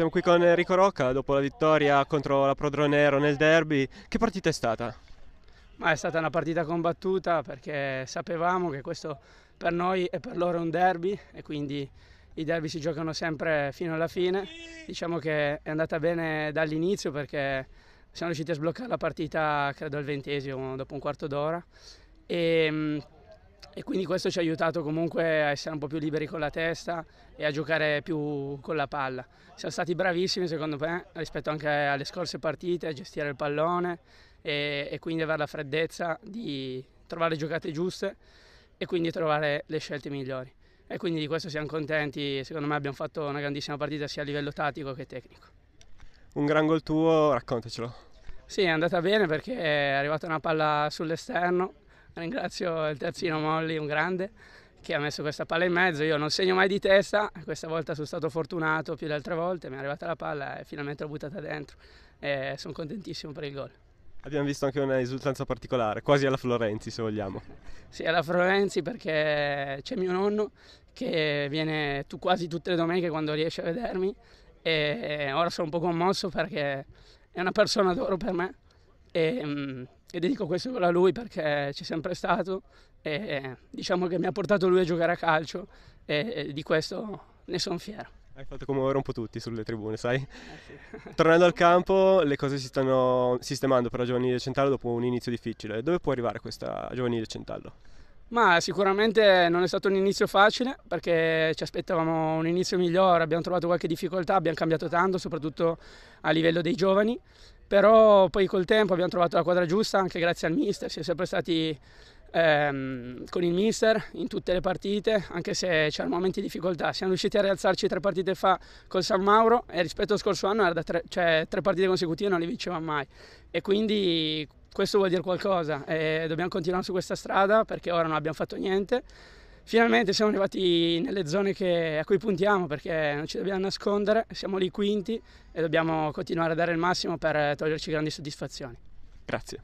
Siamo qui con Enrico Rocca dopo la vittoria contro la Prodronero nel derby. Che partita è stata? Ma è stata una partita combattuta perché sapevamo che questo per noi e per loro è un derby e quindi i derby si giocano sempre fino alla fine. Diciamo che è andata bene dall'inizio perché siamo riusciti a sbloccare la partita credo al ventesimo dopo un quarto d'ora. E, ehm, e quindi questo ci ha aiutato comunque a essere un po' più liberi con la testa e a giocare più con la palla. Siamo stati bravissimi secondo me rispetto anche alle scorse partite a gestire il pallone e, e quindi avere la freddezza di trovare le giocate giuste e quindi trovare le scelte migliori. E quindi di questo siamo contenti, secondo me abbiamo fatto una grandissima partita sia a livello tattico che tecnico. Un gran gol tuo, raccontacelo. Sì, è andata bene perché è arrivata una palla sull'esterno Ringrazio il terzino Molli, un grande, che ha messo questa palla in mezzo. Io non segno mai di testa, questa volta sono stato fortunato più di altre volte, mi è arrivata la palla e finalmente l'ho buttata dentro. E sono contentissimo per il gol. Abbiamo visto anche una esultanza particolare, quasi alla Florenzi se vogliamo. Sì, alla Florenzi perché c'è mio nonno che viene tu quasi tutte le domeniche quando riesce a vedermi e ora sono un po' commosso perché è una persona d'oro per me e mm, e dedico questo gol a lui perché c'è sempre stato e diciamo che mi ha portato lui a giocare a calcio e di questo ne sono fiero. Hai fatto commuovere un po' tutti sulle tribune, sai? Eh sì. Tornando al campo, le cose si stanno sistemando per la giovanile Centallo dopo un inizio difficile. Dove può arrivare questa giovanile Centallo? Ma sicuramente non è stato un inizio facile perché ci aspettavamo un inizio migliore, abbiamo trovato qualche difficoltà, abbiamo cambiato tanto, soprattutto a livello dei giovani, però poi col tempo abbiamo trovato la quadra giusta anche grazie al mister, siamo sempre stati ehm, con il mister in tutte le partite, anche se c'erano momenti di difficoltà, siamo riusciti a rialzarci tre partite fa col San Mauro e rispetto allo scorso anno era da tre, cioè, tre partite consecutive non le vincevamo mai e quindi questo vuol dire qualcosa e dobbiamo continuare su questa strada perché ora non abbiamo fatto niente. Finalmente siamo arrivati nelle zone che, a cui puntiamo perché non ci dobbiamo nascondere, siamo lì quinti e dobbiamo continuare a dare il massimo per toglierci grandi soddisfazioni. Grazie.